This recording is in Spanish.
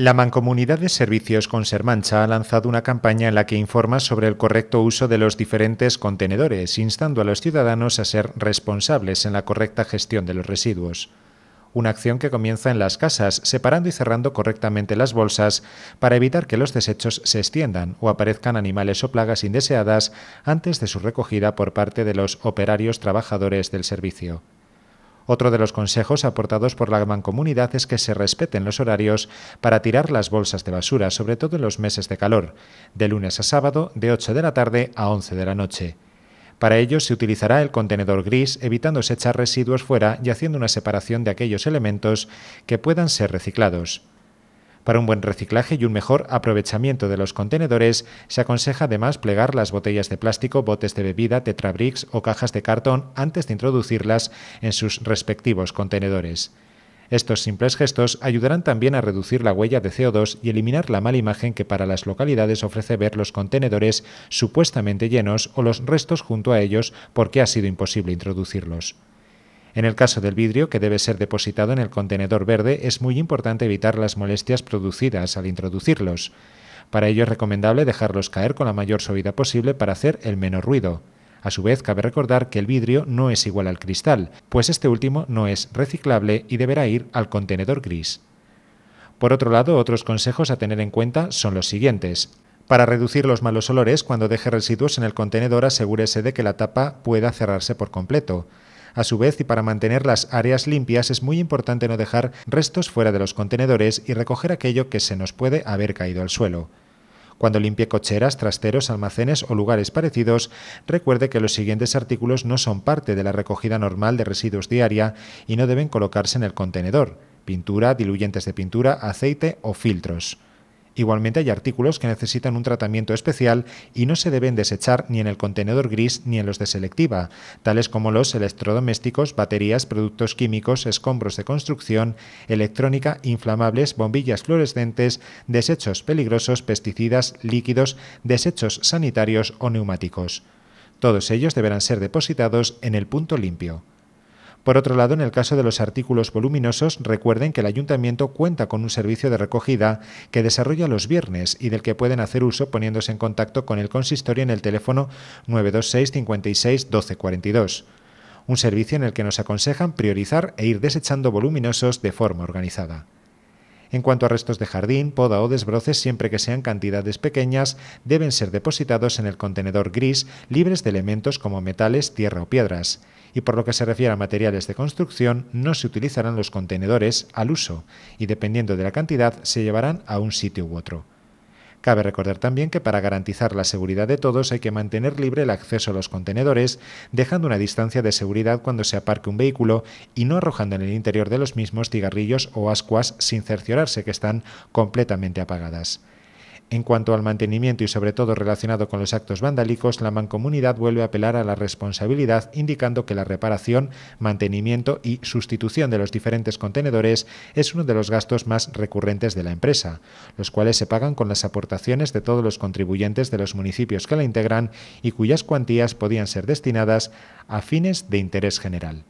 La Mancomunidad de Servicios con Sermancha ha lanzado una campaña en la que informa sobre el correcto uso de los diferentes contenedores, instando a los ciudadanos a ser responsables en la correcta gestión de los residuos. Una acción que comienza en las casas, separando y cerrando correctamente las bolsas para evitar que los desechos se extiendan o aparezcan animales o plagas indeseadas antes de su recogida por parte de los operarios trabajadores del servicio. Otro de los consejos aportados por la mancomunidad es que se respeten los horarios para tirar las bolsas de basura, sobre todo en los meses de calor, de lunes a sábado, de 8 de la tarde a 11 de la noche. Para ello se utilizará el contenedor gris, evitándose echar residuos fuera y haciendo una separación de aquellos elementos que puedan ser reciclados. Para un buen reciclaje y un mejor aprovechamiento de los contenedores, se aconseja además plegar las botellas de plástico, botes de bebida, tetrabricks o cajas de cartón antes de introducirlas en sus respectivos contenedores. Estos simples gestos ayudarán también a reducir la huella de CO2 y eliminar la mala imagen que para las localidades ofrece ver los contenedores supuestamente llenos o los restos junto a ellos porque ha sido imposible introducirlos. En el caso del vidrio, que debe ser depositado en el contenedor verde, es muy importante evitar las molestias producidas al introducirlos. Para ello es recomendable dejarlos caer con la mayor suavidad posible para hacer el menor ruido. A su vez, cabe recordar que el vidrio no es igual al cristal, pues este último no es reciclable y deberá ir al contenedor gris. Por otro lado, otros consejos a tener en cuenta son los siguientes. Para reducir los malos olores, cuando deje residuos en el contenedor, asegúrese de que la tapa pueda cerrarse por completo. A su vez, y para mantener las áreas limpias, es muy importante no dejar restos fuera de los contenedores y recoger aquello que se nos puede haber caído al suelo. Cuando limpie cocheras, trasteros, almacenes o lugares parecidos, recuerde que los siguientes artículos no son parte de la recogida normal de residuos diaria y no deben colocarse en el contenedor. Pintura, diluyentes de pintura, aceite o filtros. Igualmente hay artículos que necesitan un tratamiento especial y no se deben desechar ni en el contenedor gris ni en los de selectiva, tales como los electrodomésticos, baterías, productos químicos, escombros de construcción, electrónica, inflamables, bombillas fluorescentes, desechos peligrosos, pesticidas, líquidos, desechos sanitarios o neumáticos. Todos ellos deberán ser depositados en el punto limpio. Por otro lado, en el caso de los artículos voluminosos, recuerden que el ayuntamiento cuenta con un servicio de recogida que desarrolla los viernes y del que pueden hacer uso poniéndose en contacto con el consistorio en el teléfono 926 56 12 Un servicio en el que nos aconsejan priorizar e ir desechando voluminosos de forma organizada. En cuanto a restos de jardín, poda o desbroces, siempre que sean cantidades pequeñas, deben ser depositados en el contenedor gris, libres de elementos como metales, tierra o piedras. Y por lo que se refiere a materiales de construcción, no se utilizarán los contenedores al uso, y dependiendo de la cantidad, se llevarán a un sitio u otro. Cabe recordar también que para garantizar la seguridad de todos hay que mantener libre el acceso a los contenedores, dejando una distancia de seguridad cuando se aparque un vehículo y no arrojando en el interior de los mismos cigarrillos o ascuas sin cerciorarse que están completamente apagadas. En cuanto al mantenimiento y sobre todo relacionado con los actos vandálicos, la mancomunidad vuelve a apelar a la responsabilidad indicando que la reparación, mantenimiento y sustitución de los diferentes contenedores es uno de los gastos más recurrentes de la empresa, los cuales se pagan con las aportaciones de todos los contribuyentes de los municipios que la integran y cuyas cuantías podían ser destinadas a fines de interés general.